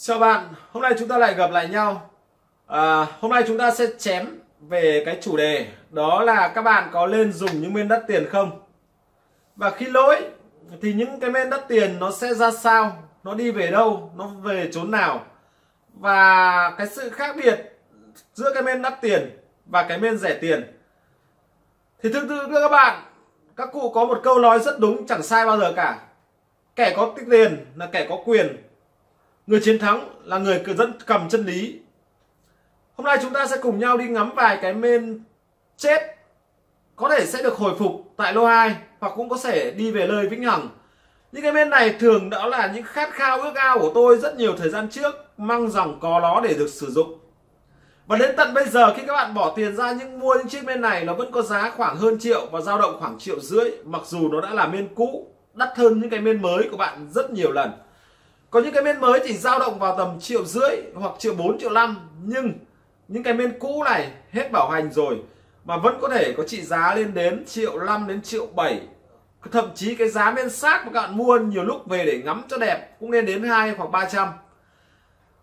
Chào bạn, hôm nay chúng ta lại gặp lại nhau à, Hôm nay chúng ta sẽ chém về cái chủ đề Đó là các bạn có lên dùng những men đất tiền không Và khi lỗi thì những cái men đất tiền nó sẽ ra sao Nó đi về đâu, nó về chốn nào Và cái sự khác biệt giữa cái men đắt tiền và cái men rẻ tiền Thì thực sự các bạn, các cụ có một câu nói rất đúng chẳng sai bao giờ cả Kẻ có tích tiền là kẻ có quyền Người chiến thắng là người dẫn cầm chân lý. Hôm nay chúng ta sẽ cùng nhau đi ngắm vài cái men chết có thể sẽ được hồi phục tại lô 2 hoặc cũng có thể đi về nơi vĩnh hằng. Những cái men này thường đó là những khát khao ước ao của tôi rất nhiều thời gian trước mang dòng có nó để được sử dụng. Và đến tận bây giờ khi các bạn bỏ tiền ra những mua những chiếc men này nó vẫn có giá khoảng hơn triệu và dao động khoảng triệu rưỡi mặc dù nó đã là men cũ đắt hơn những cái men mới của bạn rất nhiều lần có những cái bên mới thì dao động vào tầm triệu rưỡi hoặc triệu 4 triệu 5 nhưng những cái bên cũ này hết bảo hành rồi mà vẫn có thể có trị giá lên đến triệu 5 đến triệu 7 thậm chí cái giá bên sát mà các bạn mua nhiều lúc về để ngắm cho đẹp cũng lên đến hai hoặc 300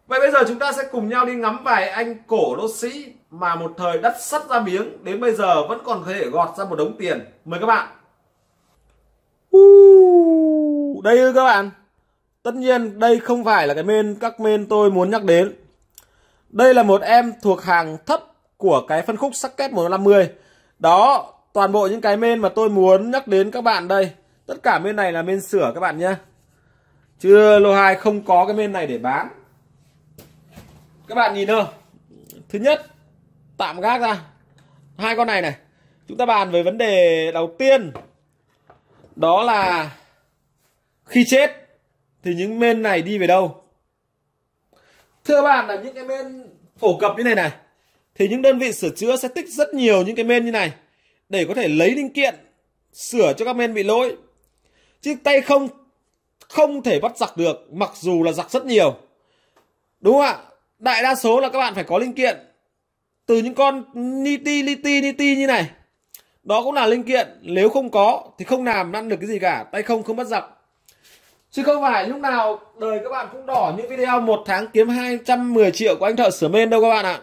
Vậy bây giờ chúng ta sẽ cùng nhau đi ngắm vài anh cổ đô sĩ mà một thời đất sắt ra miếng đến bây giờ vẫn còn có thể gọt ra một đống tiền. Mời các bạn. đây ư các bạn. Tất nhiên đây không phải là cái main các main tôi muốn nhắc đến. Đây là một em thuộc hàng thấp của cái phân khúc socket 150. Đó, toàn bộ những cái main mà tôi muốn nhắc đến các bạn đây. Tất cả main này là main sửa các bạn nhé. Chưa lô 2 không có cái main này để bán. Các bạn nhìn không. Thứ nhất, tạm gác ra. Hai con này này. Chúng ta bàn về vấn đề đầu tiên. Đó là khi chết thì những men này đi về đâu thưa bạn là những cái men phổ cập như này này thì những đơn vị sửa chữa sẽ tích rất nhiều những cái men như này để có thể lấy linh kiện sửa cho các men bị lỗi chứ tay không không thể bắt giặc được mặc dù là giặc rất nhiều đúng không ạ đại đa số là các bạn phải có linh kiện từ những con niti liti niti như này đó cũng là linh kiện nếu không có thì không làm ăn được cái gì cả tay không không bắt giặc Chứ không phải lúc nào đời các bạn cũng đỏ những video một tháng kiếm 210 triệu của anh thợ sửa men đâu các bạn ạ.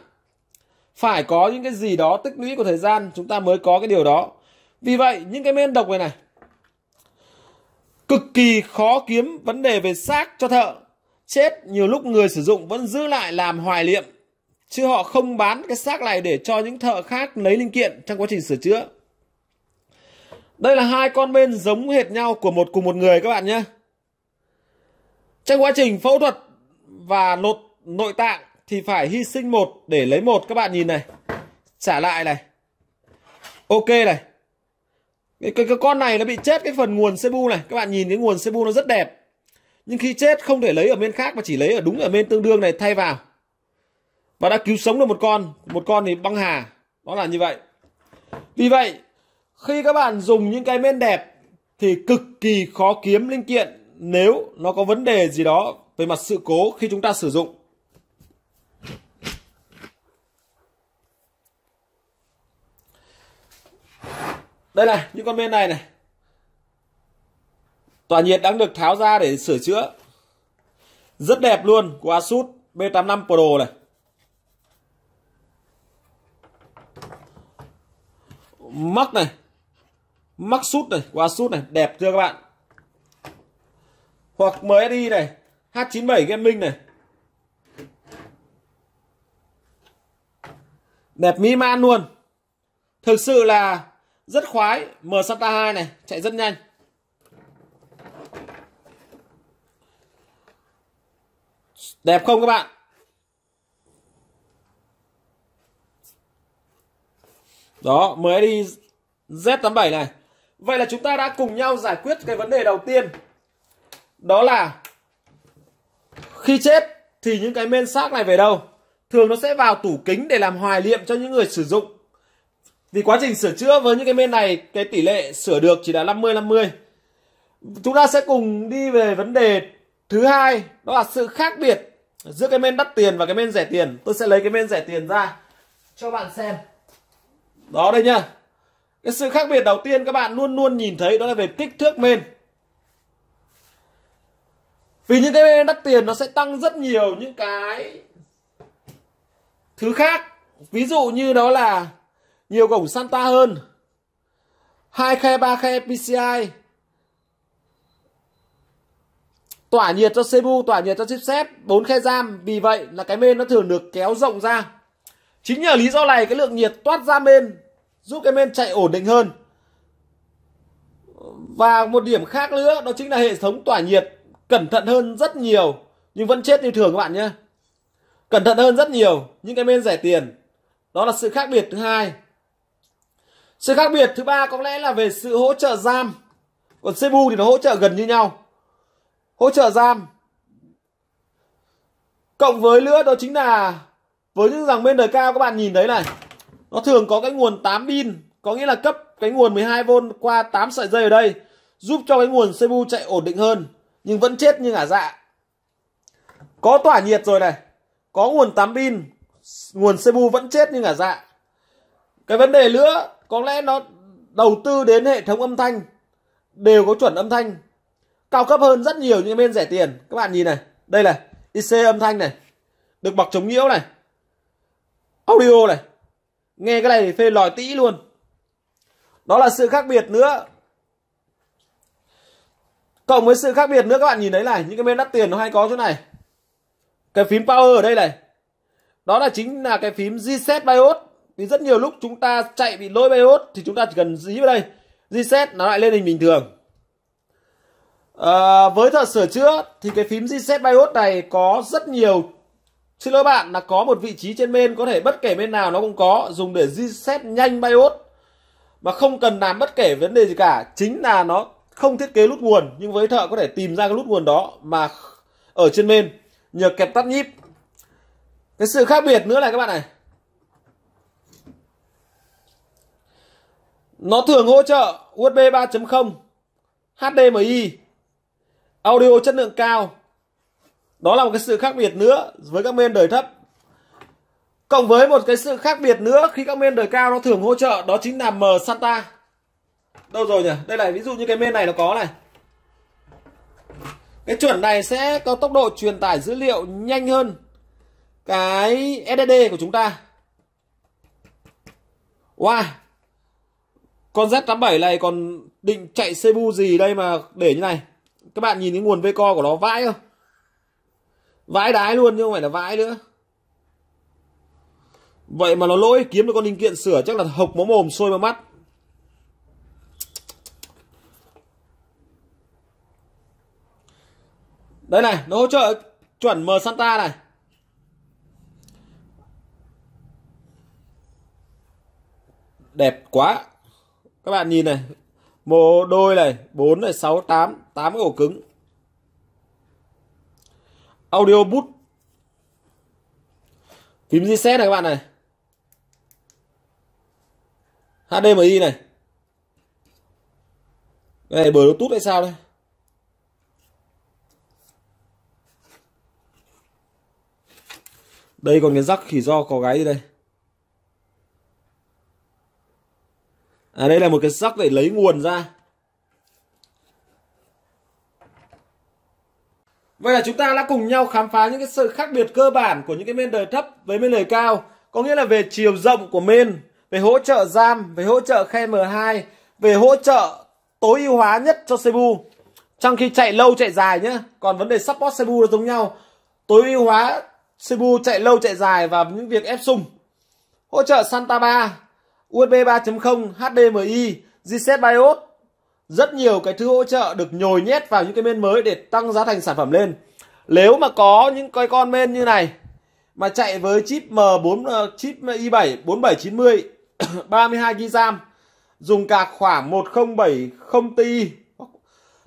Phải có những cái gì đó tích lũy của thời gian chúng ta mới có cái điều đó. Vì vậy những cái men độc này này cực kỳ khó kiếm vấn đề về xác cho thợ. Chết nhiều lúc người sử dụng vẫn giữ lại làm hoài niệm chứ họ không bán cái xác này để cho những thợ khác lấy linh kiện trong quá trình sửa chữa. Đây là hai con men giống hệt nhau của một cùng một người các bạn nhé. Trong quá trình phẫu thuật và lột nội tạng thì phải hy sinh một để lấy một các bạn nhìn này. Trả lại này. Ok này. Cái, cái, cái con này nó bị chết cái phần nguồn sebu này. Các bạn nhìn cái nguồn sebu nó rất đẹp. Nhưng khi chết không thể lấy ở bên khác mà chỉ lấy ở đúng ở bên tương đương này thay vào. Và đã cứu sống được một con. Một con thì băng hà. Đó là như vậy. Vì vậy, khi các bạn dùng những cái men đẹp thì cực kỳ khó kiếm linh kiện nếu nó có vấn đề gì đó về mặt sự cố khi chúng ta sử dụng. Đây này, những con bên này này. Tỏa nhiệt đang được tháo ra để sửa chữa. Rất đẹp luôn của Asus B85 Pro này. Mắc này. Mắc sút này, của Asus này, đẹp chưa các bạn? hoặc MSI này, H97 Gaming này. Đẹp mỹ man luôn. Thực sự là rất khoái, M Santa 2 này, chạy rất nhanh. Đẹp không các bạn? Đó, mới đi Z87 này. Vậy là chúng ta đã cùng nhau giải quyết cái vấn đề đầu tiên đó là khi chết thì những cái men xác này về đâu thường nó sẽ vào tủ kính để làm hoài niệm cho những người sử dụng vì quá trình sửa chữa với những cái men này cái tỷ lệ sửa được chỉ là 50 50 chúng ta sẽ cùng đi về vấn đề thứ hai đó là sự khác biệt giữa cái men đắt tiền và cái men rẻ tiền tôi sẽ lấy cái men rẻ tiền ra cho bạn xem đó đây nhá cái sự khác biệt đầu tiên các bạn luôn luôn nhìn thấy đó là về kích thước men vì những cái đắt tiền nó sẽ tăng rất nhiều những cái thứ khác ví dụ như đó là nhiều cổng Santa hơn hai khe ba khe PCI tỏa nhiệt cho CPU, tỏa nhiệt cho chipset, bốn khe ram Vì vậy là cái main nó thường được kéo rộng ra. Chính nhờ lý do này cái lượng nhiệt toát ra main giúp cái main chạy ổn định hơn. Và một điểm khác nữa đó chính là hệ thống tỏa nhiệt cẩn thận hơn rất nhiều nhưng vẫn chết như thường các bạn nhé cẩn thận hơn rất nhiều những cái bên rẻ tiền đó là sự khác biệt thứ hai sự khác biệt thứ ba có lẽ là về sự hỗ trợ giam còn cebu thì nó hỗ trợ gần như nhau hỗ trợ giam cộng với nữa đó chính là với những dòng bên đời cao các bạn nhìn thấy này nó thường có cái nguồn 8 pin có nghĩa là cấp cái nguồn 12V qua 8 sợi dây ở đây giúp cho cái nguồn Cebu chạy ổn định hơn nhưng vẫn chết như ngả dạ có tỏa nhiệt rồi này có nguồn 8 pin nguồn cpu vẫn chết như ngả dạ cái vấn đề nữa có lẽ nó đầu tư đến hệ thống âm thanh đều có chuẩn âm thanh cao cấp hơn rất nhiều những bên rẻ tiền các bạn nhìn này đây này IC âm thanh này được bọc chống nhiễu này audio này nghe cái này phê lòi tĩ luôn đó là sự khác biệt nữa cộng với sự khác biệt nữa các bạn nhìn thấy này những cái bên đắt tiền nó hay có chỗ này cái phím power ở đây này đó là chính là cái phím reset bios thì rất nhiều lúc chúng ta chạy bị lỗi bios thì chúng ta chỉ cần dí vào đây reset nó lại lên hình bình thường à, với thợ sửa chữa thì cái phím reset bios này có rất nhiều xin lỗi bạn là có một vị trí trên bên có thể bất kể bên nào nó cũng có dùng để reset nhanh bios mà không cần làm bất kể vấn đề gì cả chính là nó không thiết kế nút nguồn nhưng với thợ có thể tìm ra cái nút nguồn đó mà ở trên bên nhờ kẹp tắt nhíp cái sự khác biệt nữa là các bạn này nó thường hỗ trợ USB 3.0 HDMI audio chất lượng cao đó là một cái sự khác biệt nữa với các men đời thấp cộng với một cái sự khác biệt nữa khi các men đời cao nó thường hỗ trợ đó chính là M Santa đâu rồi nhỉ đây này ví dụ như cái bên này nó có này cái chuẩn này sẽ có tốc độ truyền tải dữ liệu nhanh hơn cái SSD của chúng ta wow con Z87 này còn định chạy CPU gì đây mà để như này các bạn nhìn cái nguồn Vco của nó vãi không vãi đái luôn chứ không phải là vãi nữa vậy mà nó lỗi kiếm được con linh kiện sửa chắc là hộc máu mồm sôi vào mắt đây này nó hỗ trợ chuẩn M Santa này đẹp quá các bạn nhìn này một đôi này 4 này 6 8 8 cái ổ cứng audio bút phím reset này các bạn này HDMI này đây bluetooth hay sao đây đây còn cái rắc khỉ do có gáy đây à đây là một cái rắc để lấy nguồn ra Vậy là chúng ta đã cùng nhau khám phá những cái sự khác biệt cơ bản của những cái men đời thấp với men đời cao. Có nghĩa là về chiều rộng của men, về hỗ trợ giam, về hỗ trợ khe M2, về hỗ trợ tối ưu hóa nhất cho Cebu. Trong khi chạy lâu chạy dài nhé. Còn vấn đề support Cebu là giống nhau. Tối ưu hóa Cebu chạy lâu chạy dài và những việc ép sung. Hỗ trợ Santa 3, USB 3.0, HDMI, reset BIOS. Rất nhiều cái thứ hỗ trợ được nhồi nhét vào những cái bên mới để tăng giá thành sản phẩm lên. Nếu mà có những cái con bên như này mà chạy với chip M4 ờ, chip i7 4790 32 GB RAM dùng card khoảng 1070 Ti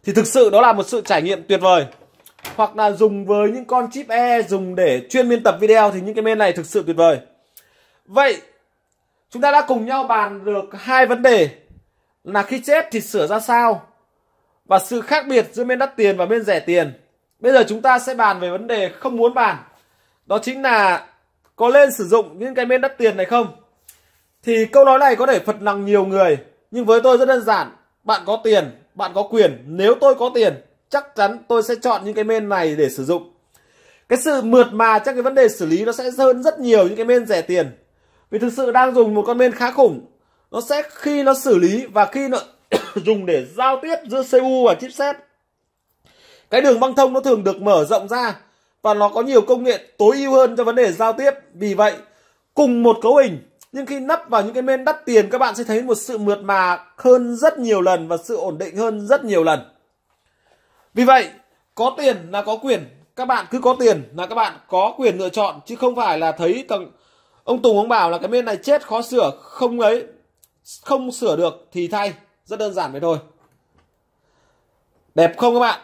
thì thực sự đó là một sự trải nghiệm tuyệt vời hoặc là dùng với những con chip E dùng để chuyên biên tập video thì những cái bên này thực sự tuyệt vời. Vậy chúng ta đã cùng nhau bàn được hai vấn đề là khi chết thì sửa ra sao và sự khác biệt giữa bên đắt tiền và bên rẻ tiền. Bây giờ chúng ta sẽ bàn về vấn đề không muốn bàn. Đó chính là có nên sử dụng những cái bên đắt tiền này không? Thì câu nói này có thể phật lòng nhiều người, nhưng với tôi rất đơn giản, bạn có tiền, bạn có quyền, nếu tôi có tiền chắc chắn tôi sẽ chọn những cái men này để sử dụng cái sự mượt mà trong cái vấn đề xử lý nó sẽ hơn rất nhiều những cái men rẻ tiền vì thực sự đang dùng một con men khá khủng nó sẽ khi nó xử lý và khi nó dùng để giao tiếp giữa CPU và chipset cái đường băng thông nó thường được mở rộng ra và nó có nhiều công nghệ tối ưu hơn cho vấn đề giao tiếp vì vậy cùng một cấu hình nhưng khi nắp vào những cái men đắt tiền các bạn sẽ thấy một sự mượt mà hơn rất nhiều lần và sự ổn định hơn rất nhiều lần vì vậy, có tiền là có quyền, các bạn cứ có tiền là các bạn có quyền lựa chọn chứ không phải là thấy thằng ông Tùng ông bảo là cái bên này chết khó sửa, không ấy không sửa được thì thay, rất đơn giản vậy thôi. Đẹp không các bạn?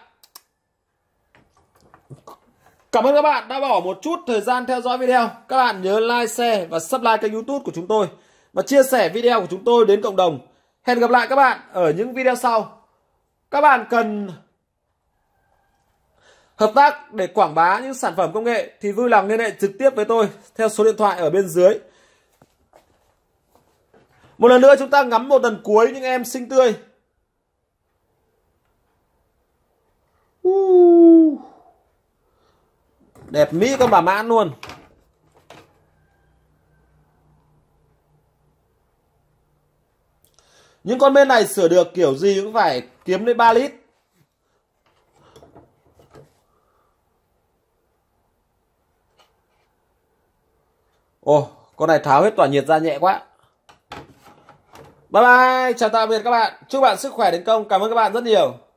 Cảm ơn các bạn đã bỏ một chút thời gian theo dõi video. Các bạn nhớ like, share và subscribe kênh youtube của chúng tôi. Và chia sẻ video của chúng tôi đến cộng đồng. Hẹn gặp lại các bạn ở những video sau. Các bạn cần Hợp tác để quảng bá những sản phẩm công nghệ thì vui lòng liên hệ trực tiếp với tôi theo số điện thoại ở bên dưới. Một lần nữa chúng ta ngắm một lần cuối những em xinh tươi. Đẹp Mỹ con bà mãn luôn. Những con bên này sửa được kiểu gì cũng phải kiếm đến 3 lít. Ồ, con này tháo hết tỏa nhiệt ra nhẹ quá. Bye bye, chào tạm biệt các bạn. Chúc bạn sức khỏe đến công. Cảm ơn các bạn rất nhiều.